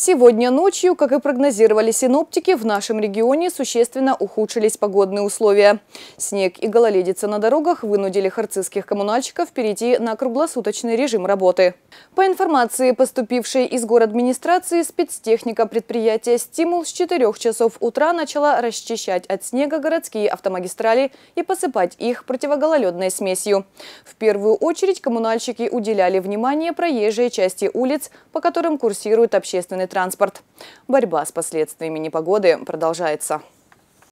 Сегодня ночью, как и прогнозировали синоптики, в нашем регионе существенно ухудшились погодные условия. Снег и гололедица на дорогах вынудили харцизских коммунальщиков перейти на круглосуточный режим работы. По информации, поступившей из город администрации, спецтехника предприятия «Стимул» с 4 часов утра начала расчищать от снега городские автомагистрали и посыпать их противогололедной смесью. В первую очередь коммунальщики уделяли внимание проезжей части улиц, по которым курсирует общественный транспорт. Борьба с последствиями непогоды продолжается.